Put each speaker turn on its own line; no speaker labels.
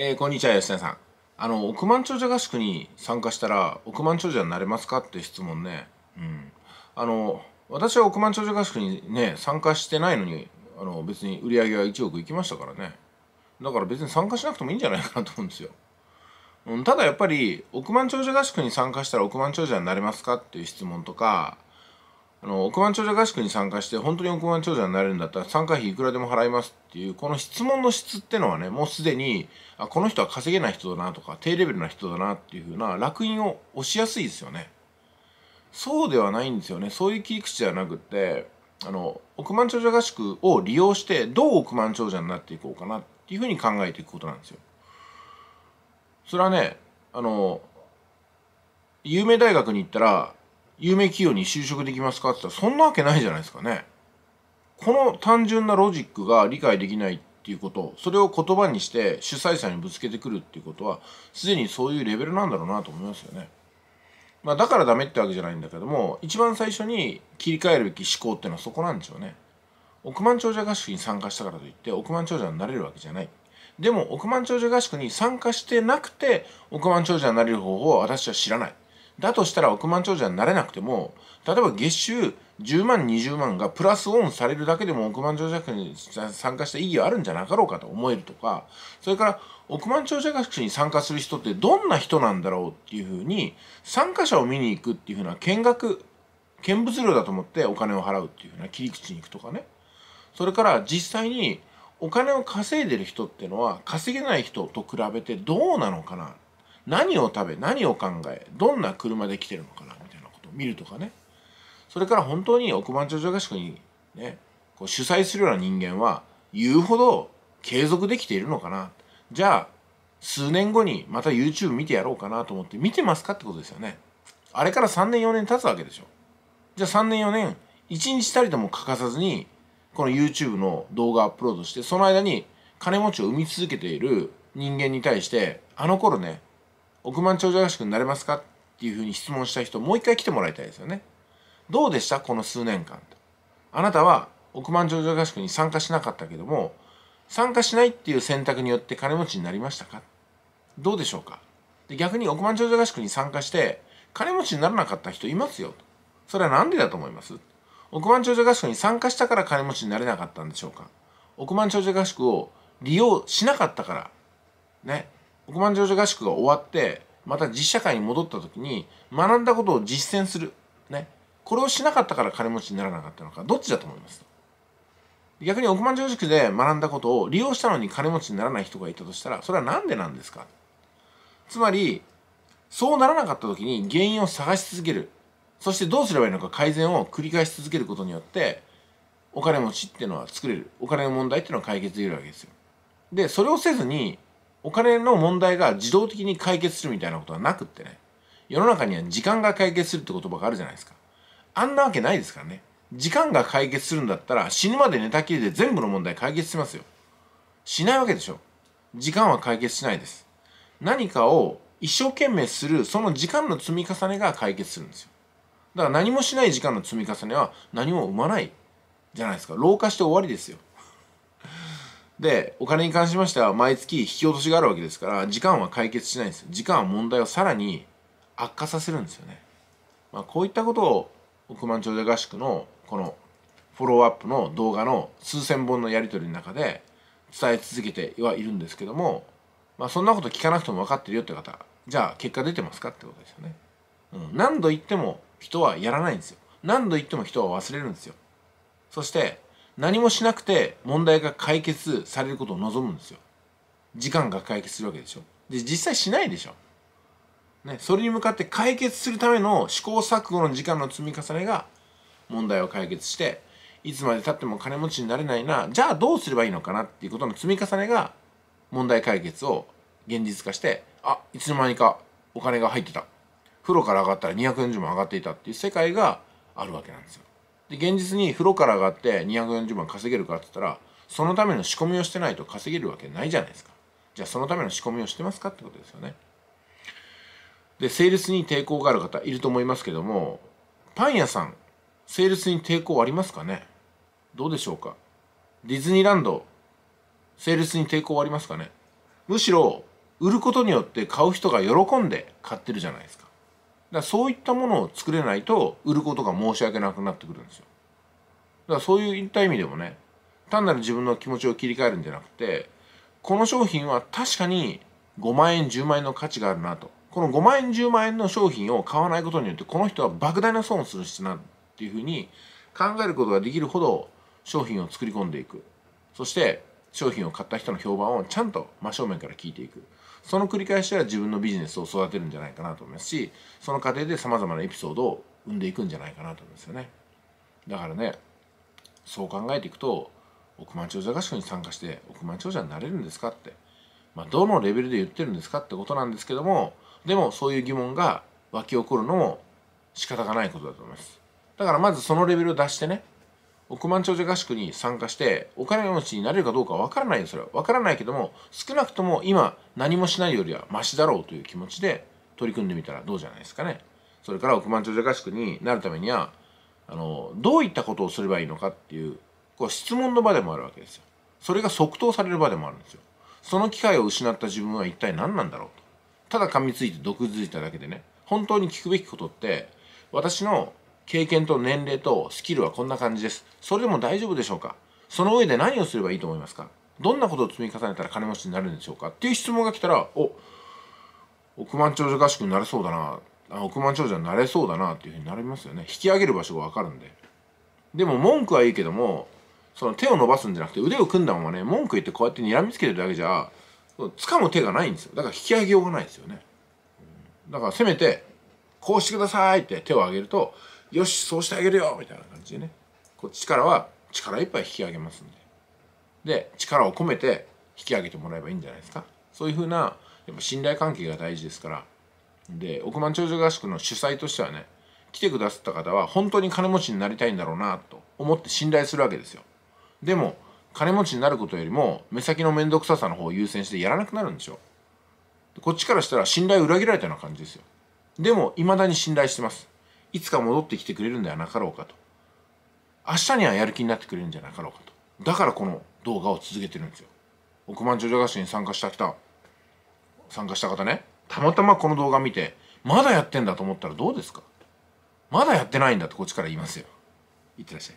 えー、こんにちは、吉田さん。あの、億万長者合宿に参加したら、億万長者になれますかって質問ね。うん。あの、私は億万長者合宿にね、参加してないのに、あの、別に売り上げは1億いきましたからね。だから別に参加しなくてもいいんじゃないかなと思うんですよ。うん、ただやっぱり、億万長者合宿に参加したら億万長者になれますかっていう質問とか、あの億万長者合宿に参加して本当に億万長者になれるんだったら参加費いくらでも払いますっていうこの質問の質ってのはねもうすでにあこの人は稼げない人だなとか低レベルな人だなっていうふうな落印を押しやすいですよねそうではないんですよねそういう切り口ではなくってあの億万長者合宿を利用してどう億万長者になっていこうかなっていうふうに考えていくことなんですよそれはねあの有名大学に行ったら有名企業に就職できますかって言ったらそんなわけないじゃないですかね。この単純なロジックが理解できないっていうことそれを言葉にして主催者にぶつけてくるっていうことはすでにそういうレベルなんだろうなと思いますよね。まあ、だからダメってわけじゃないんだけども一番最初に切り替えるべき思考っていうのはそこなんでしょうね。億万長者合宿に参加したからといって億万長者になれるわけじゃない。でも億万長者合宿に参加してなくて億万長者になれる方法を私は知らない。だとしたら億万長者になれなくても例えば月収10万20万がプラスオンされるだけでも億万長者学に参加した意義はあるんじゃなかろうかと思えるとかそれから億万長者学習に参加する人ってどんな人なんだろうっていうふうに参加者を見に行くっていうふうな見学見物料だと思ってお金を払うっていうふうな切り口に行くとかねそれから実際にお金を稼いでる人っていうのは稼げない人と比べてどうなのかな何を食べ何を考えどんな車で来てるのかなみたいなことを見るとかねそれから本当に億万長者合宿にねこう主催するような人間は言うほど継続できているのかなじゃあ数年後にまた YouTube 見てやろうかなと思って見てますかってことですよねあれから3年4年経つわけでしょじゃあ3年4年1日たりとも欠かさずにこの YouTube の動画アップロードしてその間に金持ちを生み続けている人間に対してあの頃ね億万長者合宿なれますかっていうふうに質問した人もう一回来てもらいたいですよね。どうでしたこの数年間と。あなたは億万長者合宿に参加しなかったけども参加しないっていう選択によって金持ちになりましたかどうでしょうかで逆に億万長者合宿に参加して金持ちにならなかった人いますよそれは何でだと思います億万長者合宿に参加したから金持ちになれなかったんでしょうか億万長者合宿を利用しなかったからね億万長者合宿が終わってまた実社会に戻った時に学んだことを実践するねこれをしなかったから金持ちにならなかったのかどっちだと思います逆に億万長者で学んだことを利用したのに金持ちにならない人がいたとしたらそれは何でなんですかつまりそうならなかった時に原因を探し続けるそしてどうすればいいのか改善を繰り返し続けることによってお金持ちっていうのは作れるお金の問題っていうのは解決できるわけですよでそれをせずにお金の問題が自動的に解決するみたいなことはなくってね世の中には時間が解決するって言葉があるじゃないですかあんなわけないですからね時間が解決するんだったら死ぬまで寝たきりで全部の問題解決しますよしないわけでしょ時間は解決しないです何かを一生懸命するその時間の積み重ねが解決するんですよだから何もしない時間の積み重ねは何も生まないじゃないですか老化して終わりですよで、お金に関しましては毎月引き落としがあるわけですから、時間は解決しないんですよ。時間は問題をさらに悪化させるんですよね。まあ、こういったことを、億万長者合宿のこのフォローアップの動画の数千本のやり取りの中で伝え続けてはいるんですけども、まあ、そんなこと聞かなくても分かってるよって方、じゃあ結果出てますかってことですよね。うん、何度言っても人はやらないんですよ。何度言っても人は忘れるんですよ。そして、何もしなくて問題が解決されることを望むんですよ時間が解決するわけでしょで実際しないでしょね、それに向かって解決するための試行錯誤の時間の積み重ねが問題を解決していつまでたっても金持ちになれないなじゃあどうすればいいのかなっていうことの積み重ねが問題解決を現実化してあいつの間にかお金が入ってた風呂から上がったら240万上がっていたっていう世界があるわけなんですよ。で現実に風呂から上がって240万稼げるかって言ったらそのための仕込みをしてないと稼げるわけないじゃないですかじゃあそのための仕込みをしてますかってことですよねでセールスに抵抗がある方いると思いますけどもパン屋さんセールスに抵抗ありますかねどうでしょうかディズニーランドセールスに抵抗ありますかねむしろ売ることによって買う人が喜んで買ってるじゃないですかだそういったものを作れないと売ることが申し訳なくなってくるんですよだからそういった意味でもね単なる自分の気持ちを切り替えるんじゃなくてこの商品は確かに5万円10万円の価値があるなとこの5万円10万円の商品を買わないことによってこの人は莫大な損をするしなっていうふうに考えることができるほど商品を作り込んでいくそして商品を買った人の評判をちゃんと真正面から聞いていくその繰り返しが自分のビジネスを育てるんじゃないかなと思いますしその過程でさまざまなエピソードを生んでいくんじゃないかなと思いますよねだからねそう考えていくと億万長者合宿に参加して億万長者になれるんですかって、まあ、どのレベルで言ってるんですかってことなんですけどもでもそういう疑問が湧き起こるのも仕方がないことだと思いますだからまずそのレベルを出してね億万長者合宿に参加してお金持ちになれるかどうかわからないんですよわからないけども少なくとも今何もしないよりはマシだろうという気持ちで取り組んでみたらどうじゃないですかねそれから億万長者合宿になるためにはあのどういったことをすればいいのかっていうこう質問の場でもあるわけですよそれが即答される場でもあるんですよその機会を失った自分は一体何なんだろうとただ噛みついて毒づいただけでね本当に聞くべきことって私の経験と年齢とスキルはこんな感じです。それでも大丈夫でしょうかその上で何をすればいいと思いますかどんなことを積み重ねたら金持ちになるんでしょうかっていう質問が来たら、お、億万長者合宿になれそうだな、あ億万長者になれそうだなっていうふうになりますよね。引き上げる場所がわかるんで。でも文句はいいけども、その手を伸ばすんじゃなくて腕を組んだままね、文句言ってこうやって睨みつけてるだけじゃ、掴む手がないんですよ。だから引き上げようがないですよね。だからせめて、こうしてくださいって手を挙げると、よしそうしてあげるよみたいな感じでねこっちからは力いっぱい引き上げますんでで力を込めて引き上げてもらえばいいんじゃないですかそういうふうなやっぱ信頼関係が大事ですからで億万長者合宿の主催としてはね来てくださった方は本当に金持ちになりたいんだろうなと思って信頼するわけですよでも金持ちになることよりも目先の面倒くささの方を優先してやらなくなるんでしょこっちからしたら信頼を裏切られたような感じですよでも未だに信頼してますいつか戻ってきてくれるんではなかろうかと明日にはやる気になってくれるんじゃなかろうかとだからこの動画を続けてるんですよ億万長者合宿に参加した方参加した方ねたまたまこの動画見てまだやってんだと思ったらどうですかまだやってないんだとこっちから言いますよいってらっしゃい